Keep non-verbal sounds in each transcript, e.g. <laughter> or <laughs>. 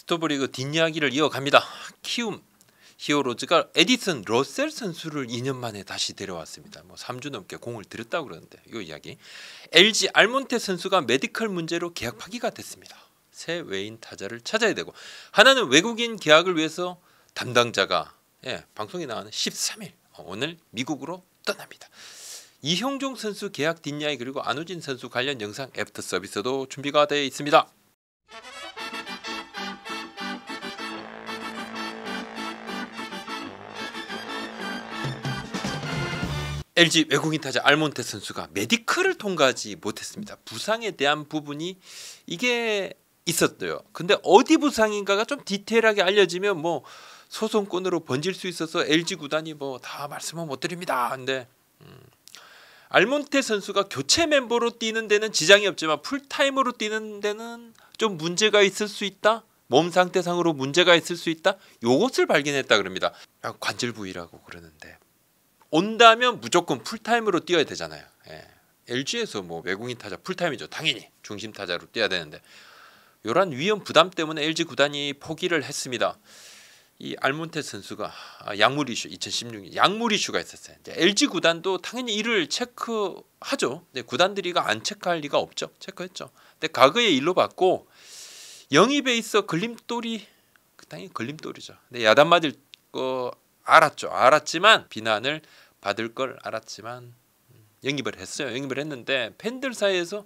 스토브리그 뒷이야기를 이어갑니다. 키움 히어로즈가 에디슨 러셀 선수를 2년 만에 다시 데려왔습니다. 뭐 3주 넘게 공을 들였다고 그러는데 이 이야기. LG 알몬테 선수가 메디컬 문제로 계약 파기가 됐습니다. 새 외인 타자를 찾아야 되고 하나는 외국인 계약을 위해서 담당자가 예, 방송에 나가는 13일 어, 오늘 미국으로 떠납니다. 이형종 선수 계약 뒷이야기 그리고 안우진 선수 관련 영상 애프터 서비스도 준비가 되어 있습니다. LG 외국인 타자 알몬테 선수가 메디컬을 통과하지 못했습니다. 부상에 대한 부분이 이게 있었어요. 근데 어디 부상인가가 좀 디테일하게 알려지면 뭐 소송권으로 번질 수 있어서 LG 구단이 뭐 다 말씀은 못 드립니다. 근데 음, 알몬테 선수가 교체 멤버로 뛰는 데는 지장이 없지만 풀타임으로 뛰는 데는 좀 문제가 있을 수 있다. 몸 상태상으로 문제가 있을 수 있다. 요것을 발견했다 그럽니다. 아, 관절 부위라고 그러는데 온다면 무조건 풀타임으로 뛰어야 되잖아요. 예. LG에서 뭐 외국인 타자 풀타임이죠. 당연히 중심 타자로 뛰어야 되는데 요런 위험 부담 때문에 LG 구단이 포기를 했습니다. 이 알몬테 선수가 약물 아, 이슈 2016년 약물 이슈가 있었어요. 이제 LG 구단도 당연히 이를 체크하죠. 근데 구단들이가 안 체크할 리가 없죠. 체크했죠. 근데 과거의 일로 봤고 영입에 있어 걸림돌이 그 당연히 걸림돌이죠. 근데 야단 맞을 거 알았죠. 알았지만 비난을 받을 걸 알았지만 음, 영입을 했어요. 영입을 했는데 팬들 사이에서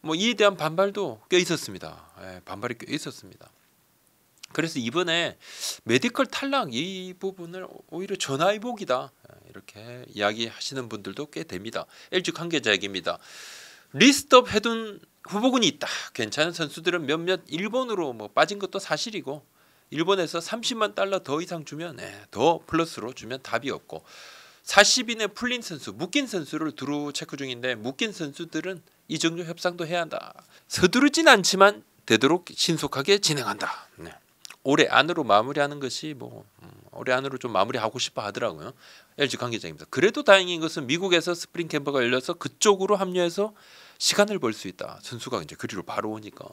뭐 이에 대한 반발도 꽤 있었습니다. 예, 반발이 꽤 있었습니다. 그래서 이번에 메디컬 탈락 이 부분을 오히려 전화위복이다 예, 이렇게 이야기하시는 분들도 꽤 됩니다. LG 관계자에게입니다. 리스트업 해둔 후보군이 있다. 괜찮은 선수들은 몇몇 일본으로 뭐 빠진 것도 사실이고 일본에서 30만 달러 더 이상 주면 예, 더 플러스로 주면 답이 없고 40인의 풀린 선수, 묶인 선수를 두루 체크 중인데 묶인 선수들은 이 정도 협상도 해야 한다. 서두르진 않지만 되도록 신속하게 진행한다. 네. 올해 안으로 마무리하는 것이 뭐 음, 올해 안으로 좀 마무리하고 싶어 하더라고요. LG 관계자입니다. 그래도 다행인 것은 미국에서 스프링 캠프가 열려서 그쪽으로 합류해서 시간을 벌 수 있다. 선수가 이제 그리로 바로 오니까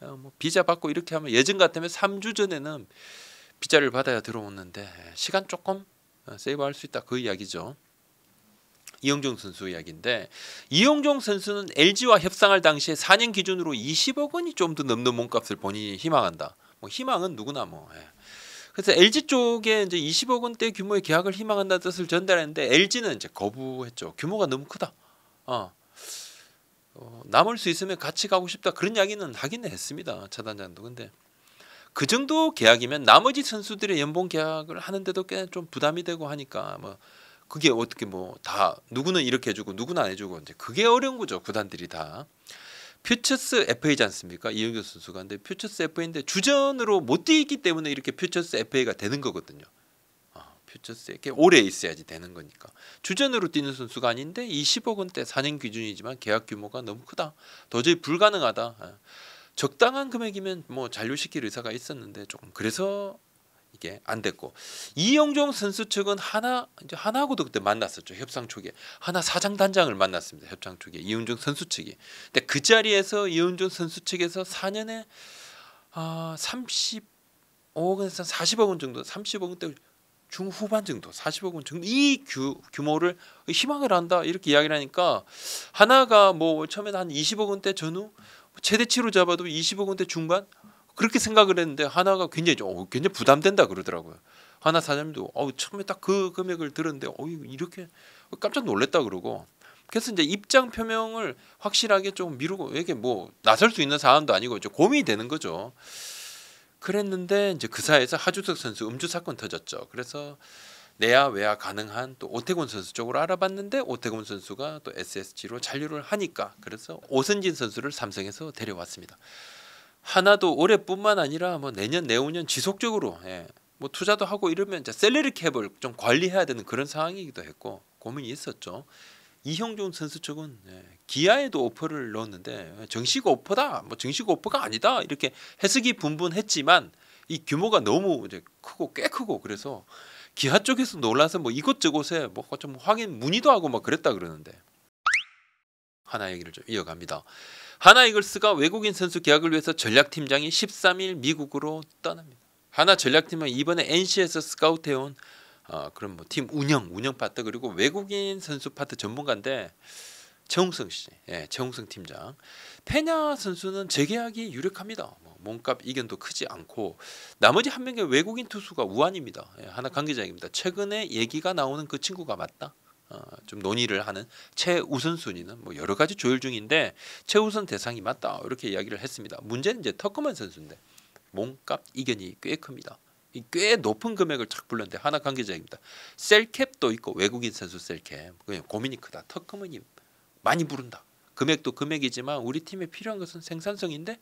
어, 뭐 비자 받고 이렇게 하면 예전 같으면 3주 전에는 비자를 받아야 들어오는데 예, 시간 조금 어, 세이브할 수 있다 그 이야기죠. 이영종 선수 이야기인데 이영종 선수는 LG와 협상할 당시에 4년 기준으로 20억 원이 좀 더 넘는 몸값을 본인이 희망한다. 뭐 희망은 누구나 뭐. 예. 그래서 LG 쪽에 이제 20억 원대 규모의 계약을 희망한다는 뜻을 전달했는데 LG는 이제 거부했죠. 규모가 너무 크다. 어. 남을 수 있으면 같이 가고 싶다 그런 이야기는 하긴 했습니다 차단장도 근데 그 정도 계약이면 나머지 선수들의 연봉 계약을 하는데도 꽤 좀 부담이 되고 하니까 뭐 그게 어떻게 뭐 다 누구는 이렇게 해주고 누구는 안 해주고 이제 그게 어려운 거죠 구단들이 다 퓨처스 FA지 않습니까 이영규 선수가 근데 퓨처스 FA인데 주전으로 못 뛰기 때문에 이렇게 퓨처스 FA가 되는 거거든요 퓨처스에게 오래 있어야지 되는 거니까 주전으로 뛰는 선수가 아닌데 20억 원대 산행 기준이지만 계약 규모가 너무 크다 도저히 불가능하다 예. 적당한 금액이면 뭐 잔류시킬 의사가 있었는데 조금 그래서 이게 안 됐고 이영종 선수 측은 하나 이제 하나하고도 그때 만났었죠 협상 초기에 하나 사장 단장을 만났습니다 협상 초기에 이영종 선수 측이 근데 그 자리에서 이영종 선수 측에서 4년에 아 30억에서 40억 원 정도 30억 원대 중후반 정도 40억 원 정도 이 규, 규모를 희망을 한다 이렇게 이야기를 하니까 하나가 뭐처음에한 20억 원대 전후 최대치로 잡아도 20억 원대 중반 그렇게 생각을 했는데 하나가 굉장히 어, 굉장히 부담된다 그러더라고요. 하나 사장님도 어, 처음에 딱 그 금액을 들었는데 어, 이렇게 깜짝 놀랐다 그러고 그래서 이제 입장 표명을 확실하게 좀 미루고 이게 뭐 나설 수 있는 사안도 아니고 좀 고민이 되는 거죠. 그랬는데 이제 그 사이에서 하주석 선수 음주 사건 터졌죠. 그래서 내야 외야 가능한 또 오태곤 선수 쪽으로 알아봤는데 오태곤 선수가 또 SSG로 잔류를 하니까 그래서 오선진 선수를 삼성에서 데려왔습니다. 하나도 올해뿐만 아니라 뭐 내년 내후년 지속적으로 예. 뭐 투자도 하고 이러면 이제 셀러리 캡을 좀 관리해야 되는 그런 상황이기도 했고 고민이 있었죠. 이형종 선수 쪽은 예, 기아에도 오퍼를 넣었는데 예, 정식 오퍼다, 뭐 정식 오퍼가 아니다 이렇게 해석이 분분했지만 이 규모가 너무 이제 크고 꽤 크고 그래서 기아 쪽에서 놀라서 뭐 이것저것에 뭐좀 확인 문의도 하고 막 그랬다 그러는데 하나 얘기를 좀 이어갑니다. 하나 이글스가 외국인 선수 계약을 위해서 전략팀장이 13일 미국으로 떠납니다. 하나 전략팀은 이번에 NC에서 스카우트해온 어, 그런 뭐팀 운영 운영 파트 그리고 외국인 선수 파트 전문가인데 최홍성 씨, 예, 최홍성 팀장. 페냐 선수는 재계약이 유력합니다. 뭐 몸값 이견도 크지 않고 나머지 한 명의 외국인 투수가 우한입니다. 예, 하나 관계자입니다. 최근에 얘기가 나오는 그 친구가 맞다. 어, 좀 논의를 하는 최우선 순위는 뭐 여러 가지 조율 중인데 최우선 대상이 맞다 이렇게 이야기를 했습니다. 문제는 이제 터크먼 선수인데 몸값 이견이 꽤 큽니다. 꽤 높은 금액을 착 불렀는데 하나 관계자입니다. 셀캡도 있고 외국인 선수 셀캡 그냥 고민이 크다. 터크머니 많이 부른다. 금액도 금액이지만 우리 팀에 필요한 것은 생산성인데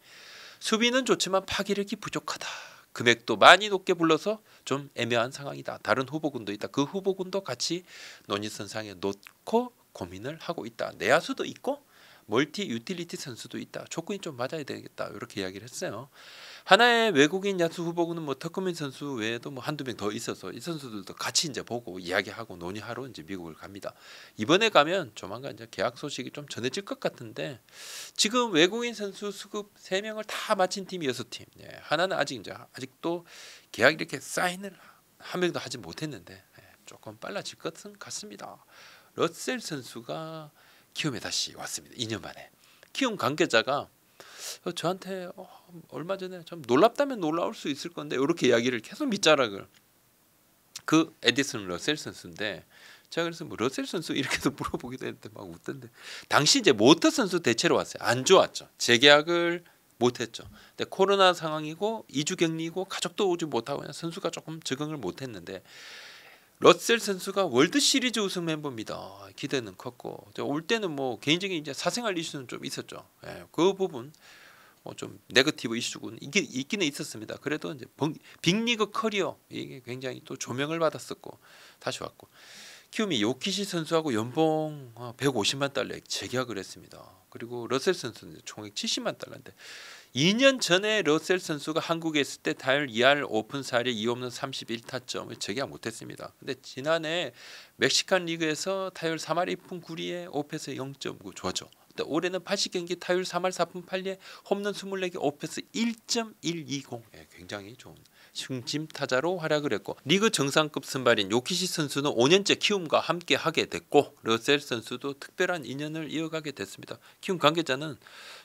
수비는 좋지만 파괴력이 부족하다. 금액도 많이 높게 불러서 좀 애매한 상황이다. 다른 후보군도 있다. 그 후보군도 같이 논의선상에 놓고 고민을 하고 있다. 내야수도 있고 멀티 유틸리티 선수도 있다. 조건이 좀 맞아야 되겠다. 이렇게 이야기를 했어요. 하나의 외국인 야수 후보군은 뭐 터크민 선수 외에도 뭐 한두 명 더 있어서 이 선수들도 같이 이제 보고 이야기하고 논의하러 이제 미국을 갑니다. 이번에 가면 조만간 이제 계약 소식이 좀 전해질 것 같은데 지금 외국인 선수 수급 세 명을 다 마친 팀이 여섯 팀. 예, 하나는 아직 이제 아직도 계약 이렇게 사인을 한 명도 하지 못했는데 예, 조금 빨라질 것은 같습니다. 러셀 선수가 키움에 다시 왔습니다. 2년 만에. 키움 관계자가 어, 저한테 어, 얼마 전에 참 놀랍다면 놀라울 수 있을 건데 이렇게 이야기를 계속 밑자락을 그 에디슨 러셀 선수인데 제가 그래서 뭐 러셀 선수 이렇게도 <laughs> 물어보기도 했는데 막 웃던데 당시 이제 모터 선수 대체로 왔어요. 안 좋았죠. 재계약을 못했죠. 근데 코로나 상황이고 이주 격리고 가족도 오지 못하고 그냥 선수가 조금 적응을 못했는데 러셀 선수가 월드 시리즈 우승 멤버입니다. 기대는 컸고 올 때는 뭐 개인적인 이제 사생활 이슈는 좀 있었죠. 예, 그 부분 뭐좀 네거티브 이슈군 있긴, 있기는 있었습니다. 그래도 이제 빅리그 커리어 이게 굉장히 또 조명을 받았었고 다시 왔고 키움이 요키시 선수하고 연봉 150만 어, 달러에 재계약을 했습니다. 그리고 러셀 선수는 총액 70만 달러인데 2년 전에 러셀 선수가 한국에 있을 때 타율 2할 오픈 4에 2홈런 31타점을 재계약 못했습니다. 근데 지난해 멕시칸 리그에서 타율 3할 2푼 9리에 오페스 0.9 좋았죠. 올해는 80경기 타율 3할 4푼 8리에 홈런 24개 오페스1.120 예, 굉장히 좋은 승진 타자로 활약을 했고 리그 정상급 선발인 요키시 선수는 5년째 키움과 함께 하게 됐고 러셀 선수도 특별한 인연을 이어가게 됐습니다. 키움 관계자는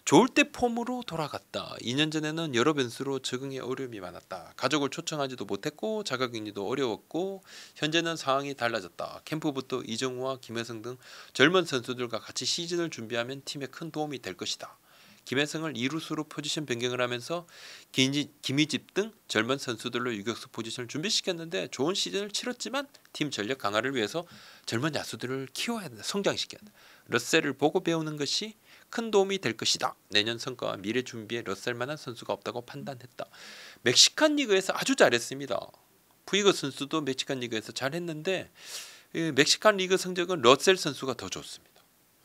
좋을 때 폼으로 돌아갔다. 2년 전에는 여러 변수로 적응에 어려움이 많았다. 가족을 초청하지도 못했고 자가격리도 어려웠고 현재는 상황이 달라졌다. 캠프부터 이정우와 김혜성 등 젊은 선수들과 같이 시즌을 준비하면 팀에 큰 도움이 될 것이다. 김혜성을 2루수로 포지션 변경을 하면서 김희집등 젊은 선수들로 유격수 포지션을 준비시켰는데 좋은 시즌을 치렀지만 팀 전력 강화를 위해서 젊은 야수들을 키워야 한다. 성장시켜야 한다. 러셀을 보고 배우는 것이 큰 도움이 될 것이다. 내년 성과와 미래 준비에 러셀만한 선수가 없다고 판단했다. 멕시칸 리그에서 아주 잘했습니다. 푸이거 선수도 멕시칸 리그에서 잘했는데 예, 멕시칸 리그 성적은 러셀 선수가 더 좋습니다.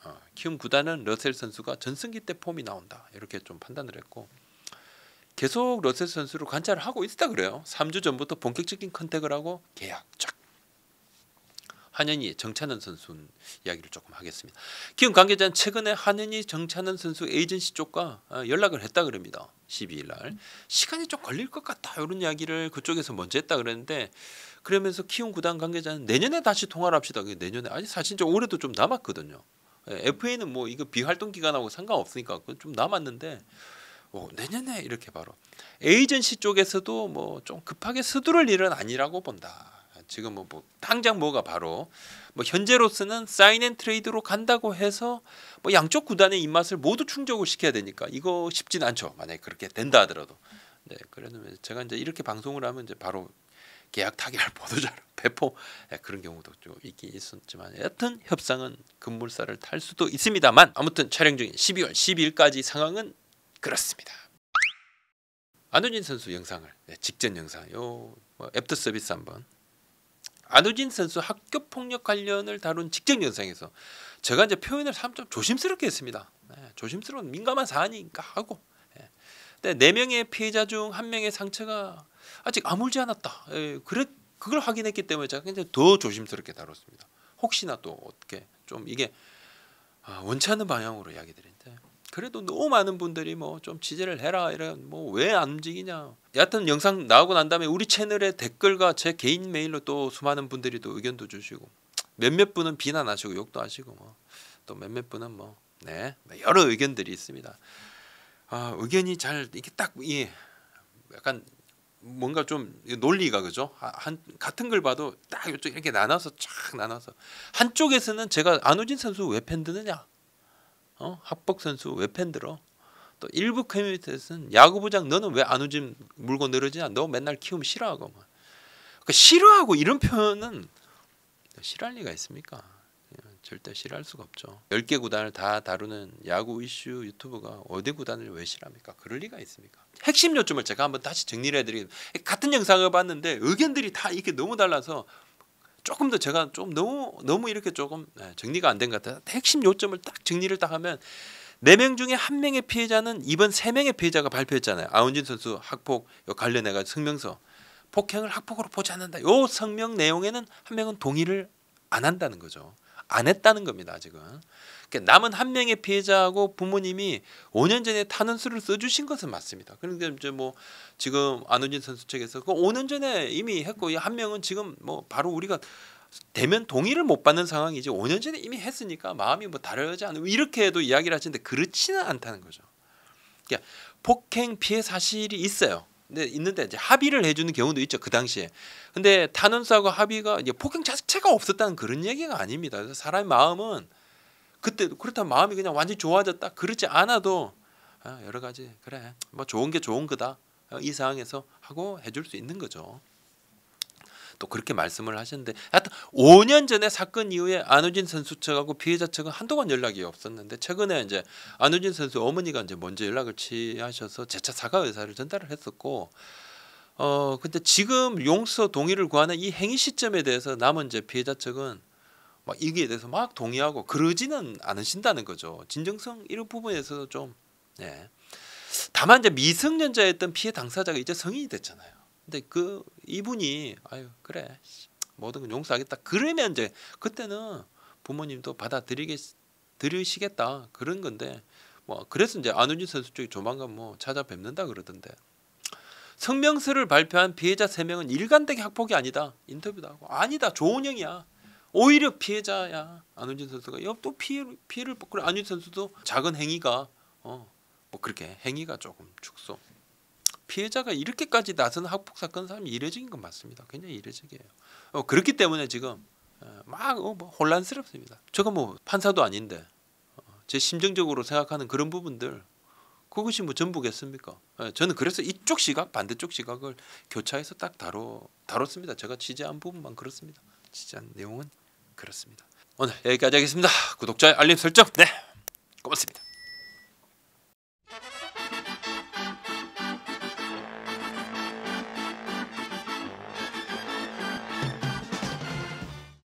어, 키움 구단은 러셀 선수가 전승기 때 폼이 나온다 이렇게 좀 판단을 했고 계속 러셀 선수를 관찰을 하고 있다 그래요. 3주 전부터 본격적인 컨택을 하고 계약 쫙. 한현희, 정찬은 선수 이야기를 조금 하겠습니다. 키움 관계자는 최근에 한현희, 정찬은 선수 에이전시 쪽과 어, 연락을 했다 그럽니다. 12일 날 시간이 좀 걸릴 것 같다 이런 이야기를 그쪽에서 먼저 했다 그랬는데 그러면서 키움 구단 관계자는 내년에 다시 통화를 합시다. 내년에 아직 사실 좀 올해도 좀 남았거든요. 예, FA는 뭐 이거 비활동 기간하고 상관없으니까 좀 남았는데 뭐 내년에 이렇게 바로 에이전시 쪽에서도 뭐 좀 급하게 서두를 일은 아니라고 본다. 지금 뭐, 뭐 당장 뭐가 바로 뭐 현재로서는 사인앤트레이드로 간다고 해서 뭐 양쪽 구단의 입맛을 모두 충족을 시켜야 되니까 이거 쉽진 않죠. 만약에 그렇게 된다 하더라도. 네, 그러면 제가 이제 이렇게 방송을 하면 이제 바로 계약 타결 보도자료 <laughs> 배포 예, 그런 경우도 좀 있긴 있었지만 여튼 협상은 급물살을 탈 수도 있습니다만 아무튼 촬영 중인 12월 1 0일까지 상황은 그렇습니다. 안우진 선수 영상을 예, 직전 영상 요 앱드 뭐, 서비스 한번 안우진 선수 학교 폭력 관련을 다룬 직전 영상에서 제가 이제 표현을 참좀 조심스럽게 했습니다. 예, 조심스러운 민감한 사안이니까 하고 근데 네 명의 피해자 중 한 명의 상처가 아직 아물지 않았다. 예, 그래 그걸 확인했기 때문에 제가 굉장히 더 조심스럽게 다뤘습니다. 혹시나 또 어떻게 좀 이게 아, 원치 않는 방향으로 이야기 드린데 그래도 너무 많은 분들이 뭐좀 취재를 해라 이런 뭐 왜 안 움직이냐 여하튼 영상 나오고 난 다음에 우리 채널의 댓글과 제 개인 메일로 또 수많은 분들이 또 의견도 주시고 몇몇 분은 비난하시고 욕도 하시고 뭐또 몇몇 분은 뭐네 뭐 여러 의견들이 있습니다 아 의견이 잘 이렇게 딱 예, 약간 뭔가 좀 논리가 그죠? 한 같은 걸 봐도 딱 이쪽 이렇게 나눠서 쫙 나눠서 한쪽에서는 제가 안우진 선수 왜 팬드느냐, 어 합복 선수 왜 팬들어? 또 일부 커뮤니티에서는 야구부장 너는 왜 안우진 물고 늘어지냐? 너 맨날 키움 싫어하고 막. 그러니까 싫어하고 이런 표현은 싫어할 리가 있습니까? 절대 싫어할 수가 없죠. 10개 구단을 다 다루는 야구 이슈 유튜브가 어디 구단을 왜 싫어합니까? 그럴 리가 있습니까? 핵심 요점을 제가 한번 다시 정리를 해드리겠습니다. 같은 영상을 봤는데 의견들이 다 이렇게 너무 달라서 조금 더 제가 좀 너무 너무 이렇게 조금 네, 정리가 안 된 것 같아요. 핵심 요점을 딱 정리를 딱 하면 네 명 중에 한 명의 피해자는 이번 세 명의 피해자가 발표했잖아요. 아운진 선수 학폭 관련해 가지고 성명서 폭행을 학폭으로 보지 않는다. 요 성명 내용에는 한 명은 동의를 안 한다는 거죠. 안 했다는 겁니다. 지금 그러니까 남은 한 명의 피해자하고 부모님이 5년 전에 탄원서를 써주신 것은 맞습니다. 그런데 이제 뭐 지금 안우진 선수 측에서 그 5년 전에 이미 했고 한 명은 지금 뭐 바로 우리가 대면 동의를 못 받는 상황이지 5년 전에 이미 했으니까 마음이 뭐 다르지 않으면 이렇게 해도 이야기를 하시는데 그렇지는 않다는 거죠. 그러니까 폭행 피해 사실이 있어요. 근데 있는데 이제 합의를 해주는 경우도 있죠 그 당시에. 근데 탄원서하고 합의가 이제 폭행 자체가 없었다는 그런 얘기가 아닙니다. 그래서 사람의 마음은 그때 그렇다면 마음이 그냥 완전히 좋아졌다 그렇지 않아도 아, 여러 가지 그래 뭐 좋은 게 좋은 거다 어, 이 상황에서 하고 해줄 수 있는 거죠. 또 그렇게 말씀을 하셨는데 하여튼 5년 전에 사건 이후에 안우진 선수 측하고 피해자 측은 한동안 연락이 없었는데 최근에 이제 안우진 선수 어머니가 이제 먼저 연락을 취하셔서 재차 사과 의사를 전달을 했었고 어 근데 지금 용서 동의를 구하는 이 행위 시점에 대해서 남은 이제 피해자 측은 막 이게 대해서 막 동의하고 그러지는 않으신다는 거죠. 진정성 이런 부분에서 좀 예. 다만 이제 미성년자였던 피해 당사자가 이제 성인이 됐잖아요. 근데 그 이분이 아유 그래 모든 건 용서하겠다. 그러면 이제 그때는 부모님도 받아들이겠 들으시겠다 그런 건데 뭐 그래서 이제 안우진 선수 쪽이 조만간 뭐 찾아뵙는다 그러던데 성명서를 발표한 피해자 세명은 일관되게 학폭이 아니다 인터뷰도 하고 아니다 좋은 형이야 오히려 피해자야 안우진 선수가 또 피해, 를 피해를 그래 안우진 선수도 작은 행위가 어 뭐 그렇게 행위가 조금 축소 피해자가 이렇게까지 나선 학폭 사건 사람이 이례적인 건 맞습니다. 굉장히 이례적이에요. 어, 그렇기 때문에 지금 어, 막 어, 뭐 혼란스럽습니다. 제가 뭐 판사도 아닌데 어, 제 심정적으로 생각하는 그런 부분들 그것이 뭐 전부겠습니까? 예, 저는 그래서 이쪽 시각 반대쪽 시각을 교차해서 딱 다뤄 다뤘습니다. 제가 취재한 부분만 그렇습니다. 취재한 내용은 그렇습니다. 오늘 여기까지 하겠습니다. 구독자 알림 설정 네 고맙습니다.